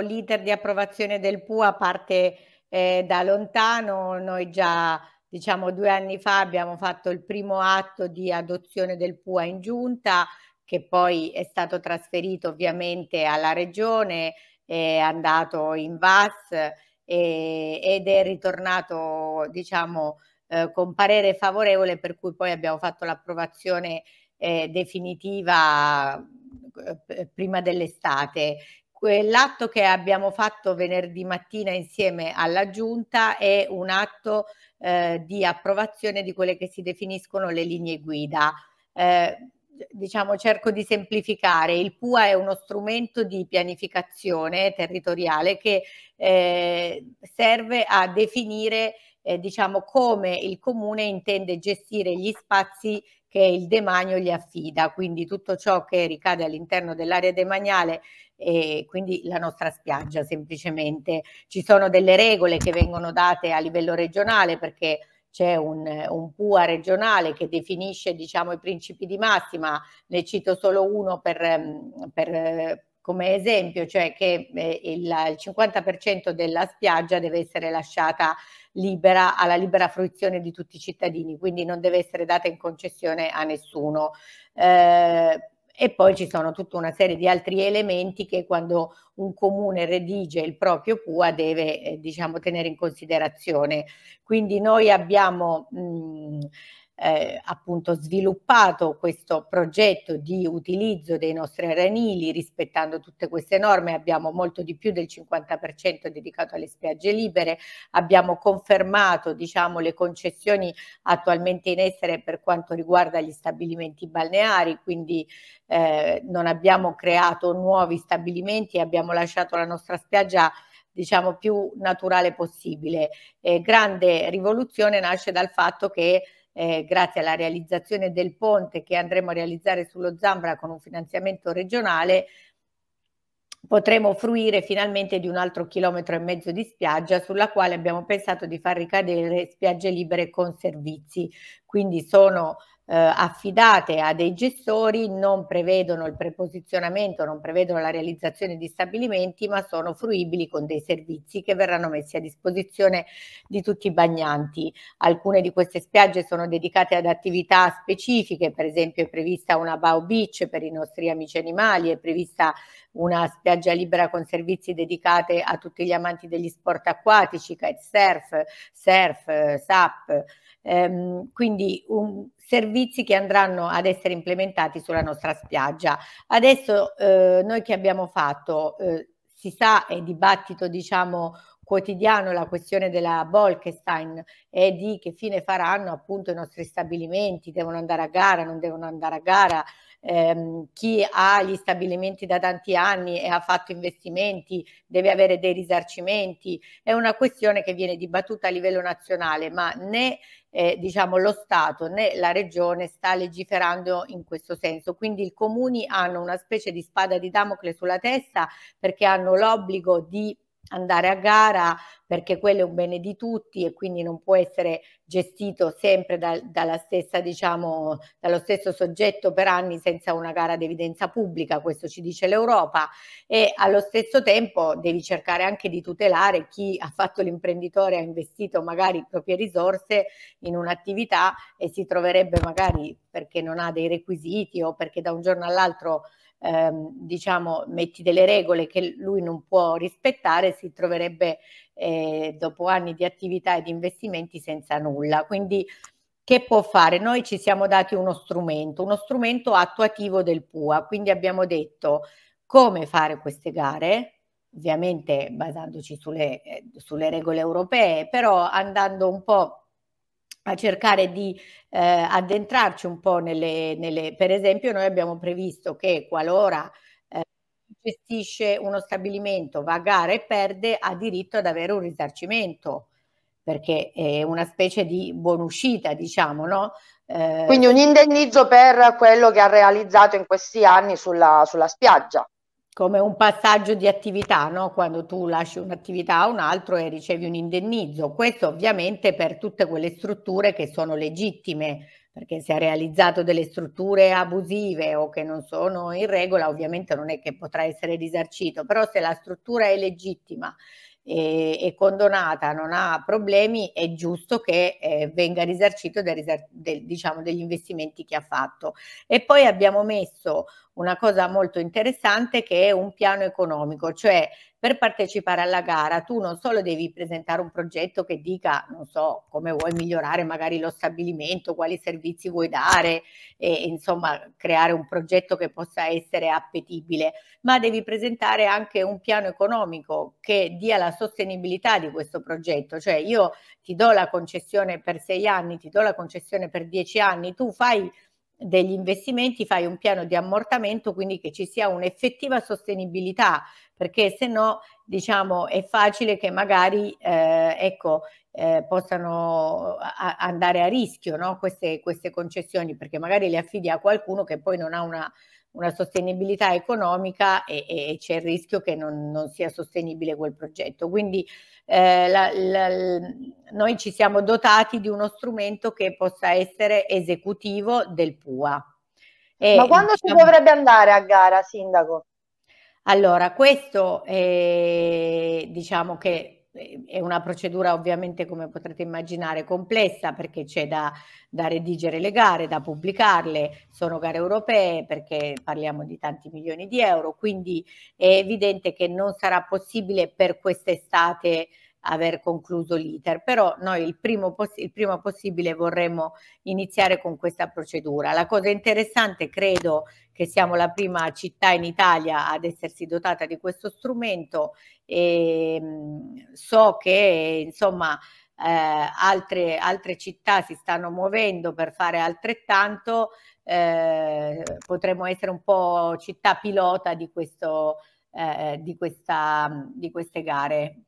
l'iter di approvazione del PUA parte eh, da lontano, noi già diciamo due anni fa abbiamo fatto il primo atto di adozione del PUA in giunta che poi è stato trasferito ovviamente alla regione, è andato in VAS e, ed è ritornato diciamo eh, con parere favorevole per cui poi abbiamo fatto l'approvazione eh, definitiva eh, prima dell'estate quell'atto che abbiamo fatto venerdì mattina insieme alla giunta è un atto eh, di approvazione di quelle che si definiscono le linee guida. Eh, diciamo cerco di semplificare, il PUA è uno strumento di pianificazione territoriale che eh, serve a definire eh, diciamo, come il comune intende gestire gli spazi che il demanio gli affida, quindi tutto ciò che ricade all'interno dell'area demaniale e quindi la nostra spiaggia semplicemente. Ci sono delle regole che vengono date a livello regionale perché c'è un, un, PUA regionale che definisce diciamo, i principi di massima, ne cito solo uno per, per come esempio, cioè che eh, il, il 50% della spiaggia deve essere lasciata libera alla libera fruizione di tutti i cittadini, quindi non deve essere data in concessione a nessuno. Eh, e poi ci sono tutta una serie di altri elementi che quando un comune redige il proprio PUA deve eh, diciamo, tenere in considerazione. Quindi noi abbiamo mh, eh, appunto sviluppato questo progetto di utilizzo dei nostri arenili rispettando tutte queste norme, abbiamo molto di più del 50% dedicato alle spiagge libere, abbiamo confermato diciamo, le concessioni attualmente in essere per quanto riguarda gli stabilimenti balneari, quindi eh, non abbiamo creato nuovi stabilimenti, abbiamo lasciato la nostra spiaggia diciamo più naturale possibile. Eh, grande rivoluzione nasce dal fatto che eh, grazie alla realizzazione del ponte che andremo a realizzare sullo Zambra con un finanziamento regionale, potremo fruire finalmente di un altro chilometro e mezzo di spiaggia sulla quale abbiamo pensato di far ricadere spiagge libere con servizi. Quindi sono eh, affidate a dei gestori non prevedono il preposizionamento, non prevedono la realizzazione di stabilimenti, ma sono fruibili con dei servizi che verranno messi a disposizione di tutti i bagnanti. Alcune di queste spiagge sono dedicate ad attività specifiche, per esempio è prevista una bow Beach per i nostri amici animali, è prevista una spiaggia libera con servizi dedicati a tutti gli amanti degli sport acquatici, kitesurf, surf, eh, SAP. Ehm, quindi un, servizi che andranno ad essere implementati sulla nostra spiaggia. Adesso eh, noi che abbiamo fatto, eh, si sa, è dibattito diciamo quotidiano la questione della Bolkestein e di che fine faranno appunto i nostri stabilimenti, devono andare a gara, non devono andare a gara, ehm, chi ha gli stabilimenti da tanti anni e ha fatto investimenti deve avere dei risarcimenti, è una questione che viene dibattuta a livello nazionale, ma né eh, diciamo, lo Stato né la Regione sta legiferando in questo senso. Quindi i comuni hanno una specie di spada di Damocle sulla testa perché hanno l'obbligo di andare a gara perché quello è un bene di tutti e quindi non può essere gestito sempre da, dalla stessa, diciamo, dallo stesso soggetto per anni senza una gara d'evidenza pubblica, questo ci dice l'Europa e allo stesso tempo devi cercare anche di tutelare chi ha fatto l'imprenditore, ha investito magari proprie risorse in un'attività e si troverebbe magari perché non ha dei requisiti o perché da un giorno all'altro ehm, diciamo, metti delle regole che lui non può rispettare, si troverebbe eh, dopo anni di attività e di investimenti senza nulla. Quindi che può fare? Noi ci siamo dati uno strumento, uno strumento attuativo del PUA, quindi abbiamo detto come fare queste gare, ovviamente basandoci sulle, eh, sulle regole europee, però andando un po' a cercare di eh, addentrarci un po' nelle, nelle, Per esempio noi abbiamo previsto che qualora eh, gestisce uno stabilimento, va a gara e perde, ha diritto ad avere un risarcimento, perché è una specie di buonuscita, diciamo, no? Eh, Quindi un indennizzo per quello che ha realizzato in questi anni sulla, sulla spiaggia come un passaggio di attività, no? quando tu lasci un'attività a un altro e ricevi un indennizzo. Questo ovviamente per tutte quelle strutture che sono legittime, perché se ha realizzato delle strutture abusive o che non sono in regola, ovviamente non è che potrà essere risarcito, però se la struttura è legittima e, e condonata non ha problemi, è giusto che eh, venga risarcito del, del, diciamo, degli investimenti che ha fatto. E poi abbiamo messo una cosa molto interessante che è un piano economico, cioè per partecipare alla gara tu non solo devi presentare un progetto che dica, non so, come vuoi migliorare magari lo stabilimento, quali servizi vuoi dare, e, insomma creare un progetto che possa essere appetibile, ma devi presentare anche un piano economico che dia la sostenibilità di questo progetto, cioè io ti do la concessione per sei anni, ti do la concessione per dieci anni, tu fai degli investimenti fai un piano di ammortamento, quindi che ci sia un'effettiva sostenibilità, perché se no diciamo è facile che magari eh, ecco, eh, possano a- andare a rischio no? queste, queste concessioni, perché magari le affidi a qualcuno che poi non ha una una sostenibilità economica e, e c'è il rischio che non, non, sia sostenibile quel progetto. Quindi eh, la, la, noi ci siamo dotati di uno strumento che possa essere esecutivo del PUA. E, Ma quando diciamo, si dovrebbe andare a gara, Sindaco? Allora, questo è, diciamo che Ehm, è una procedura ovviamente come potrete immaginare complessa perché c'è da, da, redigere le gare, da pubblicarle, sono gare europee perché parliamo di tanti milioni di euro, quindi è evidente che non sarà possibile per quest'estate aver concluso l'iter, però noi il, primo poss- il prima possibile vorremmo iniziare con questa procedura. La cosa interessante, credo che siamo la prima città in Italia ad essersi dotata di questo strumento e ehm, so che insomma eh, altre, altre città si stanno muovendo per fare altrettanto, eh, potremmo essere un po' città pilota di questo eh, di, questa, di queste gare